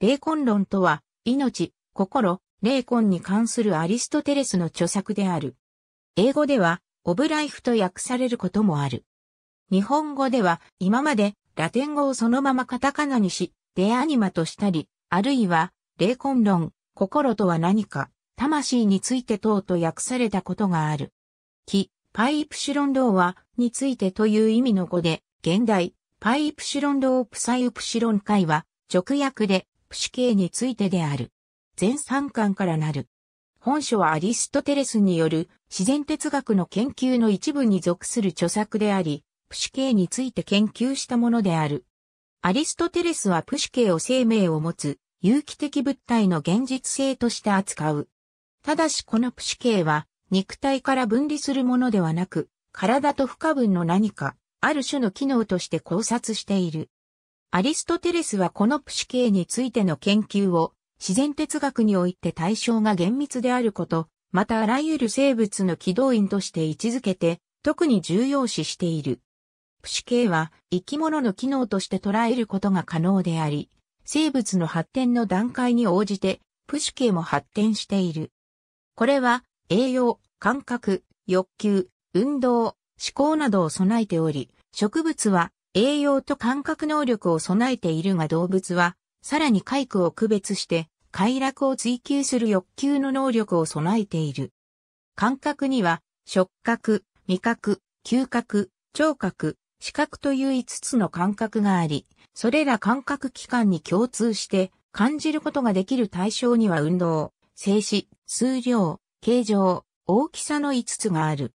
霊魂論とは、命、心、霊魂に関するアリストテレスの著作である。英語では、オブライフと訳されることもある。日本語では、今まで、ラテン語をそのままカタカナにし、デアニマとしたり、あるいは、霊魂論、心とは何か、魂について等と訳されたことがある。キ、パイプシロンローは、についてという意味の語で、現代、パイプシロンロープサイプシロン会は、直訳で、プケ刑についてである。全三巻からなる。本書はアリストテレスによる自然哲学の研究の一部に属する著作であり、プシュケイについて研究したものである。アリストテレスはプシュケイを生命を持つ有機的物体の現実性として扱う。ただしこのプシュケイは肉体から分離するものではなく、体と不可分の何か、ある種の機能として考察している。アリストテレスはこのプシケについての研究を自然哲学において対象が厳密であること、またあらゆる生物の起動員として位置づけて特に重要視している。プシケは生き物の機能として捉えることが可能であり、生物の発展の段階に応じてプシケも発展している。これは栄養、感覚、欲求、運動、思考などを備えており、植物は栄養と感覚能力を備えているが動物は、さらに回苦を区別して、快楽を追求する欲求の能力を備えている。感覚には、触覚、味覚、嗅覚、聴覚、視覚という5つの感覚があり、それら感覚器官に共通して、感じることができる対象には運動、静止、数量、形状、大きさの5つがある。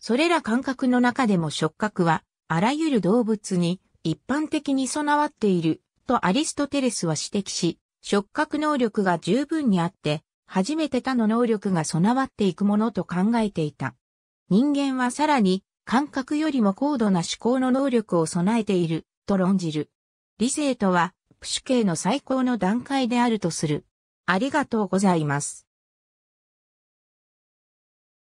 それら感覚の中でも触覚はあらゆる動物に一般的に備わっているとアリストテレスは指摘し、触覚能力が十分にあって、初めて他の能力が備わっていくものと考えていた。人間はさらに感覚よりも高度な思考の能力を備えていると論じる。理性とは、プシュ系の最高の段階であるとする。ありがとうございます。